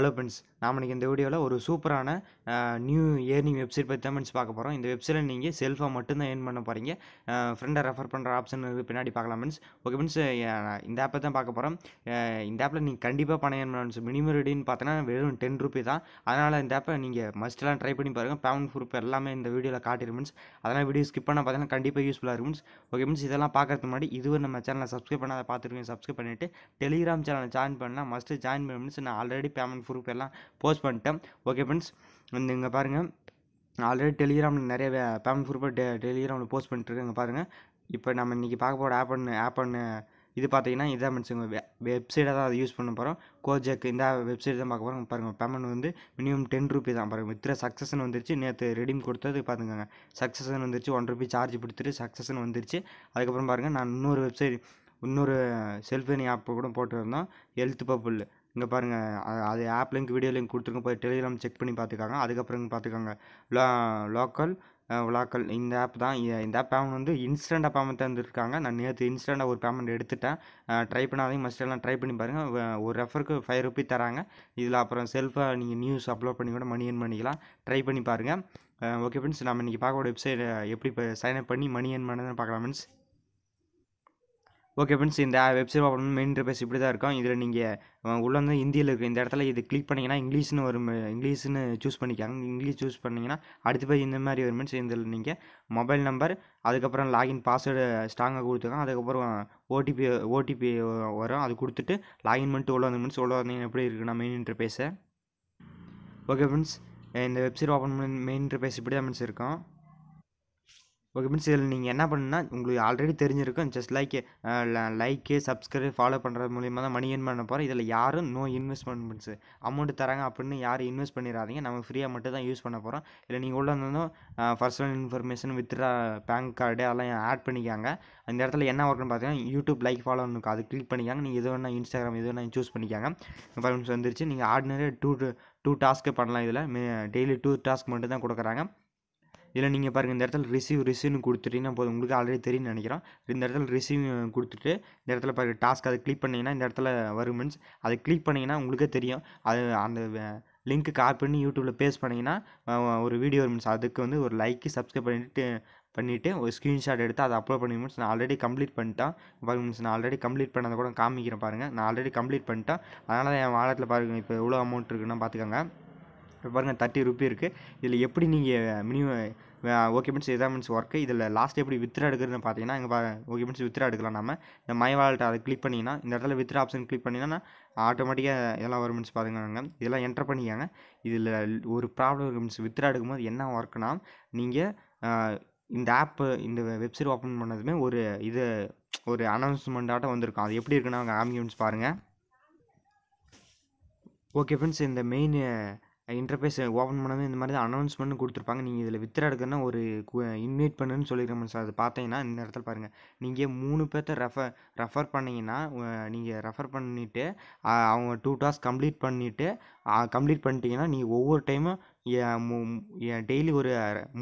hello friends நாம் இன்றைக்கி இந்த வீடியோவில் ஒரு சூப்பரான நியூ ஏர்னிங் வெப்சைட் பற்றி தான் ஃப்ரெண்ட்ஸ் பார்க்க போகிறோம் இந்த வெப்சைட்டில் நீங்கள் செல்ஃபாக மட்டும்தான் ஏர்ன் பண்ண போகிறீங்க ஃப்ரெண்டை ரெஃபர் பண்ணுற ஆப்ஷன் இருக்குது பின்னாடி பார்க்கலாம் ஃப்ரெண்ட்ஸ் ஓகே ஃப்ரெண்ட்ஸ் இந்த ஆப்பை தான் பார்க்க போகிறோம் இந்த ஆப்பில் நீங்கள் கண்டிப்பாக பணம் ஏர்ன் பண்ணணும் மினிமம் ரெடின்னு பார்த்தோன்னா வெறும் டென் ருபி தான் அதனால் இந்த ஆப்பை நீங்கள் மஸ்ட்லாம் ட்ரை பண்ணி பாருங்கள் பேமெண்ட் ப்ரூஃப் எல்லாமே இந்த வீடியோவில் காட்டிடும் ஃப்ரெண்ட்ஸ் அதனால் வீடியோ ஸ்கிப் பண்ணால் பார்த்தீங்கன்னா கண்டிப்பாக யூஸ்ஃபுல்லாக இருக்கும் ஃப்ரெண்ட்ஸ் ஓகே ஃப்ரெண்ட்ஸ் இதெல்லாம் பார்க்குறதுக்கு முன்னாடி இதுவும் நம்ம சேனலை சப்ஸ்கிரைப் பண்ணாத பார்த்துருக்கேன் சப்ஸ்கிரைப் பண்ணிவிட்டு டெலிகிராம் சேனலை ஜாயின் பண்ணால் மஸ்ட்டு ஜாயின் பண்ணி நான் ஆல்ரெடி பேமெண்ட் ப்ரூஃப் எல்லாம் போஸ்ட் பண்ணிட்டேன் ஓகே ஃப்ரெண்ட்ஸ் வந்து இங்கே பாருங்கள் ஆல்ரெடி டெலிகிராமில் நிறைய பேமெண்ட் ப்ரூஃபை டெ டெலிகிராமில் போஸ்ட் பண்ணிட்டுருக்கேங்க பாருங்கள் இப்போ நம்ம இன்றைக்கி பார்க்க போகிற ஆப் ஒன்று ஆப் ஒன்று இது பார்த்தீங்கன்னா இதான் மனுஷங்க வெப்சைட்டாக தான் அதை யூஸ் பண்ண போகிறோம் கோஜெக் இந்த வெப்சைட் தான் பார்க்க போகிறோம் பாருங்கள் பேமெண்ட் வந்து மினிமம் டென் ருபி தான் பாருங்கள் இத்திர சக்ஸஸ்னு வந்துருச்சு நேற்று ரெடிம் கொடுத்தது பார்த்துக்கோங்க சக்ஸஸ்னு வந்துருச்சு ஒன் ருபி சார்ஜ் கொடுத்துட்டு சக்ஸஸ்னு வந்துருச்சு அதுக்கப்புறம் பாருங்கள் நான் இன்னொரு வெப்சைட் இன்னொரு செல்ஃபோனி ஆப்பை கூட போட்டுருந்தோம் ஹெல்த் பப்புல் இங்கே பாருங்கள் அது ஆப் லிங்க் வீடியோ லிங்க் கொடுத்துருங்க போய் டெலிகிராம் செக் பண்ணி பார்த்துக்காங்க அதுக்கப்புறம் பார்த்துக்கோங்க லோ லோக்கல் விழாக்கள் இந்த ஆப் தான் இந்த ஆப் பேமெண்ட் வந்து இன்ஸ்டண்ட்டாக பேமெண்ட் தந்துருக்காங்க நான் நேற்று இன்ஸ்டண்ட்டாக ஒரு பேமெண்ட் எடுத்துட்டேன் ட்ரை பண்ணாதே மஸ்ட் எல்லாம் ட்ரை பண்ணி பாருங்கள் ஒரு ரெஃபருக்கு ஃபைவ் ருபி தராங்க இதில் அப்புறம் செல்ஃபாக நீங்கள் நியூஸ் அப்லோட் பண்ணி கூட மணி ஏர்ன் பண்ணிக்கலாம் ட்ரை பண்ணி பாருங்கள் ஓகே ஃப்ரெண்ட்ஸ் நம்ம இன்றைக்கி பார்க்கக்கூடிய வெப்சைட் எப்படி சைன் அப் பண்ணி மணி ஏர்ன் பண்ணதுன்னு பார்க்கலாம் ஃப்ரெண்ட்ஸ் ஓகே ஃப்ரெண்ட்ஸ் இந்த வெப்சைட் ஓப்பன் மெயின் இன்டர்ஃபேஸ் இப்படி தான் இருக்கும் இதில் நீங்கள் உள்ளே வந்து இந்தியில் இருக்குது இந்த இடத்துல இது கிளிக் பண்ணிங்கன்னா இங்கிலீஷ்னு ஒரு இங்கிலீஷ்னு சூஸ் பண்ணிக்காங்க இங்கிலீஷ் சூஸ் பண்ணிங்கன்னா அடுத்து போய் இந்த மாதிரி ஒரு மீன்ஸ் இதில் நீங்கள் மொபைல் நம்பர் அதுக்கப்புறம் லாகின் பாஸ்வேர்டு ஸ்ட்ராங்காக கொடுத்துருக்கோம் அதுக்கப்புறம் ஓடிபி ஓடிபி வரும் அது கொடுத்துட்டு லாகின் பண்ணிட்டு உள்ள வந்து மீன்ஸ் உள்ள வந்தீங்கன்னா எப்படி இருக்குன்னா மெயின் இன்டர்பேஸை ஓகே ஃப்ரெண்ட்ஸ் இந்த வெப்சைட் ஓப்பன் பண்ணி மெயின் இன்டர்ஃபேஸ் இப்படி தான் மீன்ஸ் இருக்கும் ஓகே மீன்ஸ் இதில் நீங்கள் என்ன பண்ணுன்னா உங்களுக்கு ஆல்ரெடி தெரிஞ்சிருக்கும் just like like subscribe follow பண்ணுறது மூலியமாக தான் மணி ஏர்ன் பண்ண போகிறோம் இதில் யாரும் நோ இன்வெஸ்ட்மெண்ட்ஸ் அமௌண்ட் தராங்க அப்படின்னு யாரும் இன்வெஸ்ட் பண்ணிடாதீங்க நம்ம ஃப்ரீயாக மட்டும் தான் யூஸ் பண்ண போகிறோம் இல்லை நீங்கள் உள்ள வந்ததும் personal information withdraw bank card அதெல்லாம் ஆட் பண்ணிக்காங்க அந்த இடத்துல என்ன ஒர்க்குன்னு பார்த்தீங்கன்னா யூடியூப் லைக் ஃபாலோ பண்ணுக்கு அது கிளிக் பண்ணிக்காங்க நீங்கள் எது வேணால் இன்ஸ்டாகிராம் எது வேணால் சூஸ் பண்ணிக்காங்க பர்மிஷன் வந்துருச்சு நீங்கள் ஆர்டினரி டூ டூ டாஸ்க்கு பண்ணலாம் இதில் டெய்லி டூ டாஸ்க் மட்டும் தான் கொடுக்குறாங்க இல்லை நீங்கள் பாருங்கள் இந்த இடத்துல ரிசீவ் ரிசீவ்னு கொடுத்துட்டீங்கன்னா போதும் உங்களுக்கு ஆல்ரெடி தெரியும்னு நினைக்கிறோம் இந்த இடத்துல ரிசீவ் கொடுத்துட்டு இந்த இடத்துல பாருங்கள் டாஸ்க் அதை கிளிக் பண்ணிங்கன்னா இந்த இடத்துல வரும் மீன்ஸ் அதை கிளிக் பண்ணிங்கன்னா உங்களுக்கே தெரியும் அது அந்த லிங்க்கு காப்பி பண்ணி யூடியூப்பில் பேஸ்ட் பண்ணிங்கன்னா ஒரு வீடியோ மீன்ஸ் அதுக்கு வந்து ஒரு லைக்கு சப்ஸ்கிரைப் பண்ணிவிட்டு பண்ணிவிட்டு ஒரு ஸ்க்ரீன்ஷாட் எடுத்து அதை அப்லோட் பண்ணி மீன்ஸ் நான் ஆல்ரெடி கம்ப்ளீட் பண்ணிட்டேன் பாருங்க மீன்ஸ் நான் ஆல்ரெடி கம்ப்ளீட் பண்ணதை கூட காமிக்கிறேன் பாருங்கள் நான் ஆல்ரெடி கம்ப்ளீட் பண்ணிட்டேன் அதனால் என் வாலத்தில் பாருங்கள் இப்போ எவ்வளோ அமௌண்ட் இருக்குன்னா பார்த்துக்கோங்க இப்போ பாருங்கள் தேர்ட்டி ருப்பி இருக்குது இதில் எப்படி நீங்கள் மினிமம் ஓகே மின்ஸ் எதாமின்ஸ் ஒர்க்கு இதில் லாஸ்ட் எப்படி வித்ரா எடுக்கிறதுன்னு பார்த்தீங்கன்னா இங்கே பா ஓகே மின்ஸ் வித்ரா எடுக்கலாம் நம்ம இந்த மை வாலெட் அதை கிளிக் பண்ணிங்கன்னா இந்த இடத்துல வித்ரா ஆப்ஷன் கிளிக் பண்ணிங்கன்னா ஆட்டோமேட்டிக்காக இதெல்லாம் வரும் மின்ஸ் பார்த்துக்கோங்க இதெல்லாம் என்டர் பண்ணிக்காங்க இதில் ஒரு ப்ராப்ளம் இருக்குது மின்ஸ் வித்ரா எடுக்கும்போது என்ன ஒர்க்குனா நீங்கள் இந்த ஆப்பு இந்த வெப்சைட் ஓப்பன் பண்ணதுமே ஒரு இது ஒரு அனௌன்ஸ்மெண்ட்டாட்டம் வந்திருக்கும் அது எப்படி இருக்குன்னா அவங்க ஆம்பியன்ஸ் பாருங்கள் ஓகே ஃப்ரெண்ட்ஸ் இந்த மெயின் இன்டர்ஃபேஸ் ஓப்பன் பண்ணவே இந்த மாதிரி தான் அனௌன்ஸ்மெண்ட் கொடுத்துருப்பாங்க நீங்கள் இதில் வித்ரா எடுக்கணும்னா ஒரு இன்வைட் பண்ணுன்னு சொல்லியிருக்கோம் சார் அது பார்த்தீங்கன்னா இந்த இடத்துல பாருங்கள் நீங்கள் மூணு பேர்த்த ரெஃபர் ரெஃபர் பண்ணிங்கன்னா நீங்கள் ரெஃபர் பண்ணிவிட்டு அவங்க டூ டாஸ்க் கம்ப்ளீட் பண்ணிவிட்டு கம்ப்ளீட் பண்ணிட்டீங்கன்னா நீங்கள் ஒவ்வொரு டைமும் டெய்லி ஒரு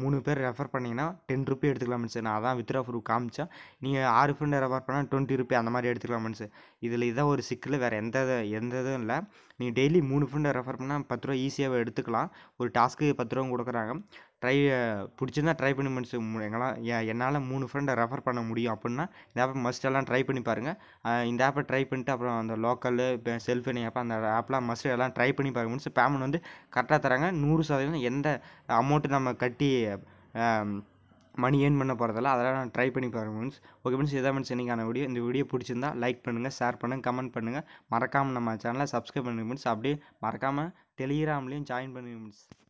மூணு பேர் ரெஃபர் பண்ணிங்கன்னா டென் ருபி எடுத்துக்கலாமே சார் நான் அதான் வித்ரா ப்ரூஃப் காமிச்சா நீங்கள் ஆறு ஃப்ரெண்டை ரெஃபர் பண்ணால் டுவெண்ட்டி ருபி அந்த மாதிரி எடுத்துக்கலாமே சார் இதில் இதான் ஒரு சிக்கல் வேறு எந்த எந்த இதுவும் இல்லை நீ டெய்லி மூணு ஃப்ரெண்டை ரெஃபர் பண்ணால் பத்து ரூபா ஈஸியாக எடுத்துக்கலாம் ஒரு டாஸ்க்கு பத்து ரூபா கொடுக்குறாங்க ட்ரை பிடிச்சிருந்தா ட்ரை பண்ணி முடிச்சு எங்களால் என்னால் மூணு ஃப்ரெண்டை ரெஃபர் பண்ண முடியும் அப்படின்னா இந்த ஆப்பை மஸ்ட் எல்லாம் ட்ரை பண்ணி பாருங்கள் இந்த ஆப்பை ட்ரை பண்ணிட்டு அப்புறம் அந்த லோக்கல் செல்ஃபோன் ஆப் அந்த ஆப்லாம் மஸ்ட் எல்லாம் ட்ரை பண்ணி பாருங்க முடிச்சு பேமெண்ட் வந்து கரெக்டாக தராங்க நூறு சதவீதம் எந்த அமௌண்ட்டு நம்ம கட்டி மணி ஏர்ன் பண்ண போகிறதில்ல அதெல்லாம் நான் ட்ரை பண்ணி பாருங்கள் ஃப்ரெண்ட்ஸ் ஓகே ஃப்ரெண்ட்ஸ் இதான் ஃப்ரெண்ட்ஸ் இன்றைக்கான வீடியோ இந்த வீடியோ பிடிச்சிருந்தா லைக் பண்ணுங்கள் ஷேர் பண்ணுங்கள் கமெண்ட் பண்ணுங்கள் மறக்காமல் நம்ம சேனலை சப்ஸ்கிரைப் பண்ணுங்கள் ஃப்ரெண்ட்ஸ் அப்படியே மறக்காமல் டெலிகிராம்லேயும் ஜாயின் பண்ணுங்கள் ஃப்ரெண்ட்ஸ்